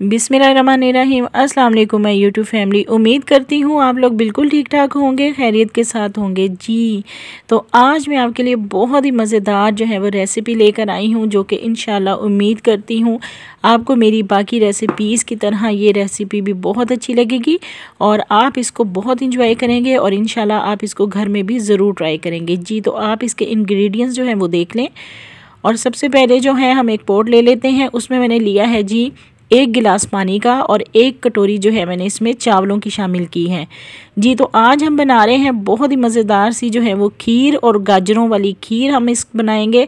बिसमीम अल्लाम मैं यूट्यूब फैमिली उम्मीद करती हूँ आप लोग बिल्कुल ठीक ठाक होंगे खैरियत के साथ होंगे जी तो आज मैं आपके लिए बहुत ही मज़ेदार जो है वो रेसिपी लेकर आई हूँ जो कि इन उम्मीद करती हूँ आपको मेरी बाकी रेसिपीज़ की तरह ये रेसिपी भी बहुत अच्छी लगेगी और आप इसको बहुत इंजॉय करेंगे और इन आप इसको घर में भी ज़रूर ट्राई करेंगे जी तो आप इसके इन्ग्रीडियंट्स जो हैं वो देख लें और सबसे पहले जो है हम एक पोट ले लेते हैं उसमें मैंने लिया है जी एक गिलास पानी का और एक कटोरी जो है मैंने इसमें चावलों की शामिल की है जी तो आज हम बना रहे हैं बहुत ही मज़ेदार सी जो है वो खीर और गाजरों वाली खीर हम इस बनाएंगे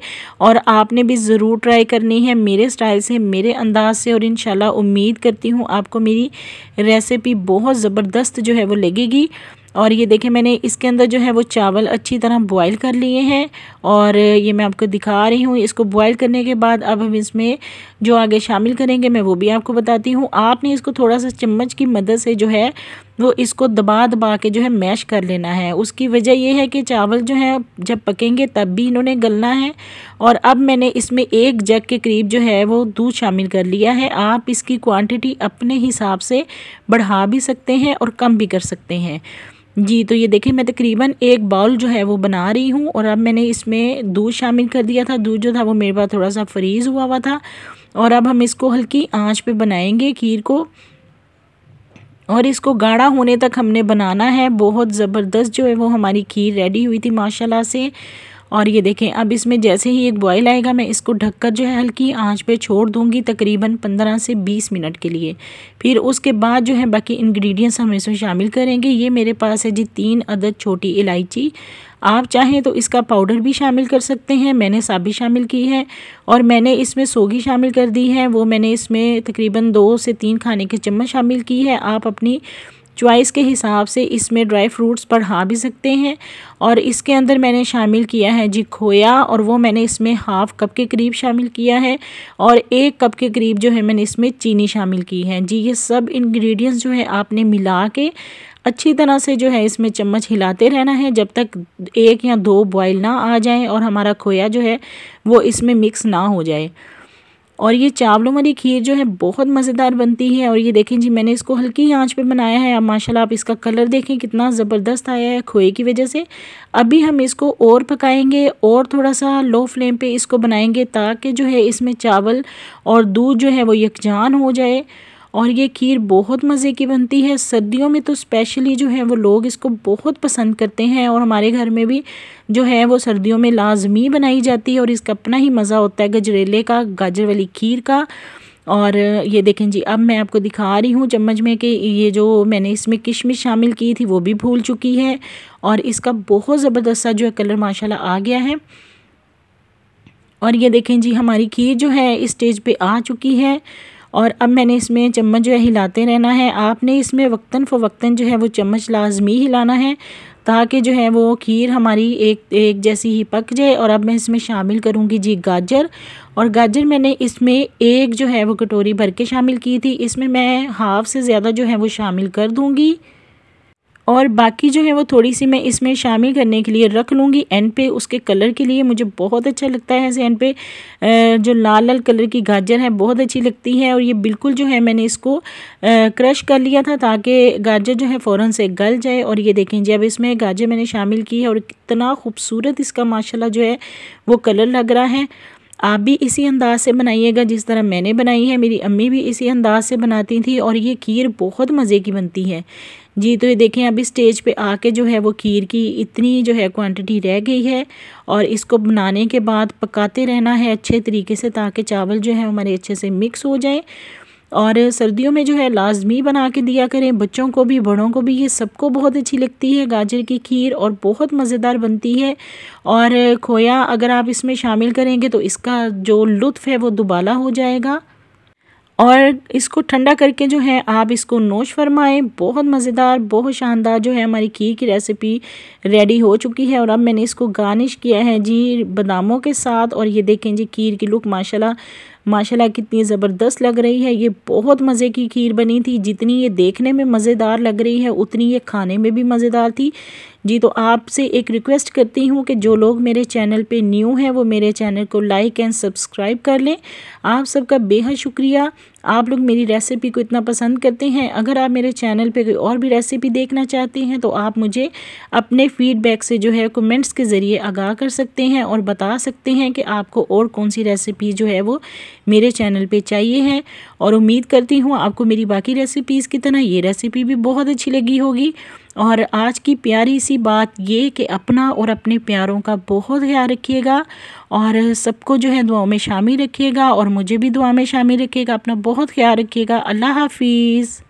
और आपने भी ज़रूर ट्राई करनी है मेरे स्टाइल से मेरे अंदाज से और इन उम्मीद करती हूँ आपको मेरी रेसिपी बहुत ज़बरदस्त जो है वो लगेगी और ये देखें मैंने इसके अंदर जो है वो चावल अच्छी तरह बॉयल कर लिए हैं और ये मैं आपको दिखा रही हूँ इसको बॉयल करने के बाद अब हम इसमें जो आगे शामिल करेंगे मैं वो भी आपको बताती हूँ आपने इसको थोड़ा सा चम्मच की मदद से जो है वो इसको दबा दबा के जो है मैश कर लेना है उसकी वजह यह है कि चावल जो है जब पकेंगे तब भी इन्होंने गलना है और अब मैंने इसमें एक जग के करीब जो है वो दूध शामिल कर लिया है आप इसकी क्वांटिटी अपने हिसाब से बढ़ा भी सकते हैं और कम भी कर सकते हैं जी तो ये देखें मैं तकरीबन एक बाउल जो है वो बना रही हूँ और अब मैंने इसमें दूध शामिल कर दिया था दूध जो था वो मेरे पास थोड़ा सा फ्रीज़ हुआ हुआ था और अब हम इसको हल्की आंच पे बनाएंगे खीर को और इसको गाढ़ा होने तक हमने बनाना है बहुत ज़बरदस्त जो है वो हमारी खीर रेडी हुई थी माशाल्लाह से और ये देखें अब इसमें जैसे ही एक बॉयल आएगा मैं इसको ढककर जो है हल्की आंच पे छोड़ दूंगी तकरीबन 15 से 20 मिनट के लिए फिर उसके बाद जो है बाकी इंग्रेडिएंट्स हम इसमें शामिल करेंगे ये मेरे पास है जी तीन अदद छोटी इलायची आप चाहें तो इसका पाउडर भी शामिल कर सकते हैं मैंने साबी शामिल की है और मैंने इसमें सोगी शामिल कर दी है वो मैंने इसमें तकरीबन दो से तीन खाने के चम्मच शामिल की है आप अपनी चॉइस के हिसाब से इसमें ड्राई फ्रूट्स बढ़ा भी सकते हैं और इसके अंदर मैंने शामिल किया है जी खोया और वो मैंने इसमें हाफ़ कप के करीब शामिल किया है और एक कप के करीब जो है मैंने इसमें चीनी शामिल की है जी ये सब इंग्रेडिएंट्स जो है आपने मिला के अच्छी तरह से जो है इसमें चम्मच हिलाते रहना है जब तक एक या दो बॉयल ना आ जाए और हमारा खोया जो है वो इसमें मिक्स ना हो जाए और ये चावलों वाली खीर जो है बहुत मज़ेदार बनती है और ये देखें जी मैंने इसको हल्की आंच पे बनाया है अब माशाल्लाह आप इसका कलर देखें कितना ज़बरदस्त आया है खोए की वजह से अभी हम इसको और पकाएंगे और थोड़ा सा लो फ्लेम पे इसको बनाएंगे ताकि जो है इसमें चावल और दूध जो है वो यकजान हो जाए और ये खीर बहुत मज़े की बनती है सर्दियों में तो स्पेशली जो है वो लोग इसको बहुत पसंद करते हैं और हमारे घर में भी जो है वो सर्दियों में लाजमी बनाई जाती है और इसका अपना ही मज़ा होता है गजरेले का गाजर वाली खीर का और ये देखें जी अब मैं आपको दिखा रही हूँ चम्मच में कि ये जो मैंने इसमें किशमिश शामिल की थी वो भी भूल चुकी है और इसका बहुत ज़बरदस्त जो है कलर माशाल्लाह आ गया है और ये देखें जी हमारी खीर जो है इस स्टेज पे आ चुकी है और अब मैंने इसमें चम्मच जो है हिलाते रहना है आपने इसमें वक्ता फ़वक्ता जो है वो चम्मच लाजमी हिलाना है ताकि जो है वो खीर हमारी एक एक जैसी ही पक जाए और अब मैं इसमें शामिल करूँगी जी गाजर और गाजर मैंने इसमें एक जो है वो कटोरी भर के शामिल की थी इसमें मैं हाफ़ से ज़्यादा जो है वो शामिल कर दूँगी और बाकी जो है वो थोड़ी सी मैं इसमें शामिल करने के लिए रख लूँगी एंड पे उसके कलर के लिए मुझे बहुत अच्छा लगता है ऐसे एंड पे जो लाल लाल कलर की गाजर है बहुत अच्छी लगती है और ये बिल्कुल जो है मैंने इसको क्रश कर लिया था ताकि गाजर जो है फ़ौर से गल जाए और ये देखें जी अब इसमें गाजर मैंने शामिल की है और कितना खूबसूरत इसका माशाला जो है वो कलर लग रहा है आप भी इसी अंदाज से बनाइएगा जिस तरह मैंने बनाई है मेरी अम्मी भी इसी अंदाज से बनाती थी और ये खीर बहुत मज़े की बनती है जी तो ये देखें अभी स्टेज पे आके जो है वो खीर की इतनी जो है क्वांटिटी रह गई है और इसको बनाने के बाद पकाते रहना है अच्छे तरीके से ताकि चावल जो है हमारे अच्छे से मिक्स हो जाए और सर्दियों में जो है लाजमी बना के दिया करें बच्चों को भी बड़ों को भी ये सबको बहुत अच्छी लगती है गाजर की खीर और बहुत मज़ेदार बनती है और खोया अगर आप इसमें शामिल करेंगे तो इसका जो लुत्फ़ है वो दुबाला हो जाएगा और इसको ठंडा करके जो है आप इसको नोश फरमाएं बहुत मज़ेदार बहुत शानदार जो है हमारी खीर की रेसिपी रेडी हो चुकी है और अब मैंने इसको गार्निश किया है जी बादामों के साथ और ये देखें जी खीर की लुक माशाल्लाह माशाल्लाह कितनी ज़बरदस्त लग रही है ये बहुत मज़े की खीर बनी थी जितनी ये देखने में मज़ेदार लग रही है उतनी ये खाने में भी मज़ेदार थी जी तो आपसे एक रिक्वेस्ट करती हूँ कि जो लोग मेरे चैनल पे न्यू हैं वो मेरे चैनल को लाइक एंड सब्सक्राइब कर लें आप सबका बेहद शुक्रिया आप लोग मेरी रेसिपी को इतना पसंद करते हैं अगर आप मेरे चैनल पे कोई और भी रेसिपी देखना चाहते हैं तो आप मुझे अपने फ़ीडबैक से जो है कमेंट्स के ज़रिए आगाह कर सकते हैं और बता सकते हैं कि आपको और कौन सी रेसिपी जो है वो मेरे चैनल पर चाहिए है और उम्मीद करती हूँ आपको मेरी बाकी रेसिपीज़ की तरह ये रेसिपी भी बहुत अच्छी लगी होगी और आज की प्यारी सी बात ये कि अपना और अपने प्यारों का बहुत ख्याल रखिएगा और सबको जो है दुआओं में शामिल रखिएगा और मुझे भी दुआ में शामिल रखिएगा अपना बहुत ख्याल रखिएगा अल्लाह हाफिज़